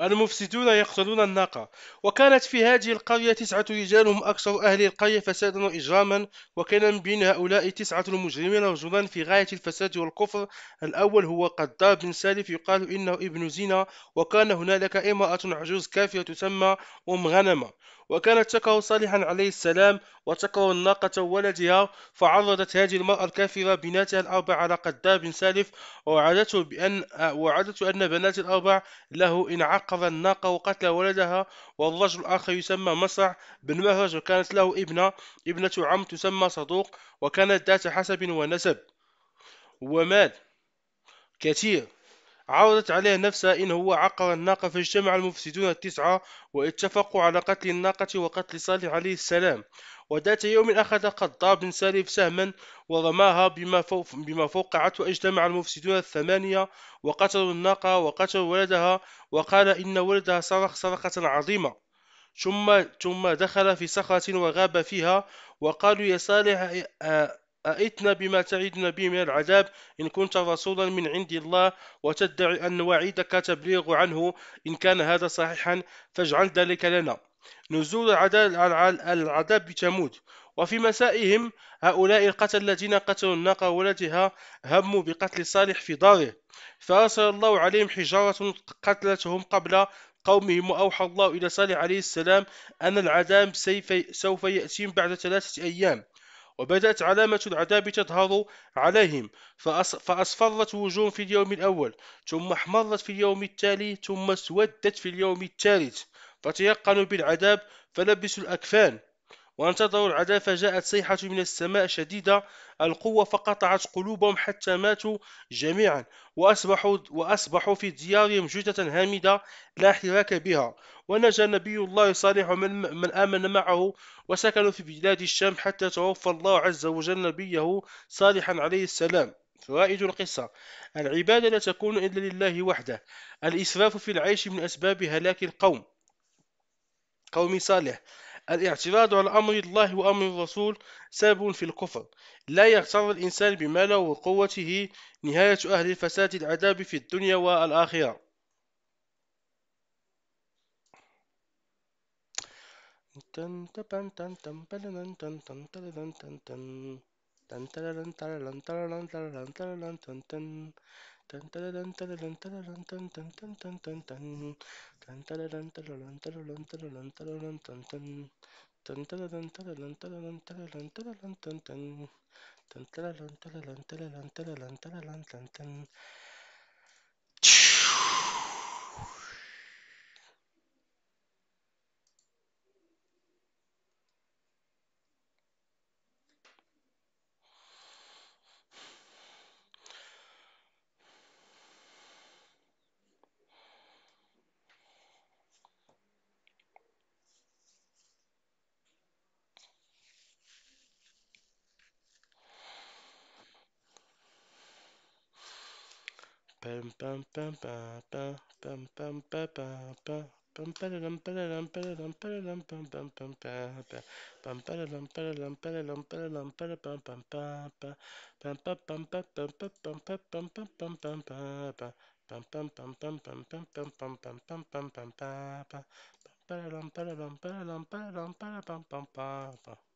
المفسدون يقتلون الناقة وكانت في هذه القرية تسعة رجال هم أكثر أهل القرية فسادا وإجراما وكان من بين هؤلاء تسعة المجرمين رجلان في غاية الفساد والكفر الأول هو قدار بن سالف يقال إنه ابن زينة وكان هنالك امرأة عجوز كافية تسمى أم غنمة وكان تكره صالحا عليه السلام وتكره الناقة ولدها فعرضت هذه المرأة الكافرة بناتها الأربع على بن سالف ووعدته بأن وعدت أن بنات الأربع له إن عقر الناقة وقتل ولدها والرجل الآخر يسمى مصع بن مهرج وكانت له ابنة ابنة عم تسمى صدوق وكانت ذات حسب ونسب ومال كثير عرضت عليه نفسها إن هو عقر الناقة فاجتمع المفسدون التسعة واتفقوا على قتل الناقة وقتل صالح عليه السلام وذات يوم أخذ قطاب بن سالف سهما ورماها بما, فوق بما فوقعت واجتمع المفسدون الثمانية وقتلوا الناقة وقتلوا ولدها وقال إن ولدها صرخ صرخة عظيمة ثم ثم دخل في صخرة وغاب فيها وقالوا يا صالح آه، أئتنا بما تعدنا به من العذاب إن كنت رسولا من عند الله وتدعي أن وعيدك تبليغ عنه إن كان هذا صحيحا فاجعل ذلك لنا نزول العذاب بتموت وفي مسائهم هؤلاء القتل الذين قتلوا الناقة وولدها هموا بقتل صالح في داره فأرسل الله عليهم حجارة قتلتهم قبل قومهم وأوحى الله إلى صالح عليه السلام أن العذاب سوف يأتيهم بعد ثلاثة أيام وبدأت علامة العذاب تظهر عليهم فأصفرت وجوه في اليوم الأول ثم احمرت في اليوم التالي ثم اسودت في اليوم الثالث فتيقنوا بالعذاب فلبسوا الأكفان وانتظروا العذاب فجاءت صيحة من السماء شديدة القوة فقطعت قلوبهم حتى ماتوا جميعا وأصبحوا, وأصبحوا في ديارهم جثة هامدة لا حراك بها ونجا نبي الله صالح ومن من آمن معه وسكنوا في بلاد الشام حتى توفى الله عز وجل نبيه صالحا عليه السلام فوائد القصة العبادة لا تكون إلا لله وحده الإسراف في العيش من أسباب هلاك القوم قوم صالح الاعتراض على أمر الله وأمر الرسول سبب في الكفر لا يغتر الإنسان بماله وقوته نهاية أهل الفساد العذاب في الدنيا والآخرة tan tan adelante delante delante adelante delante pam pam pam pa pa pam pam pam pam pam pam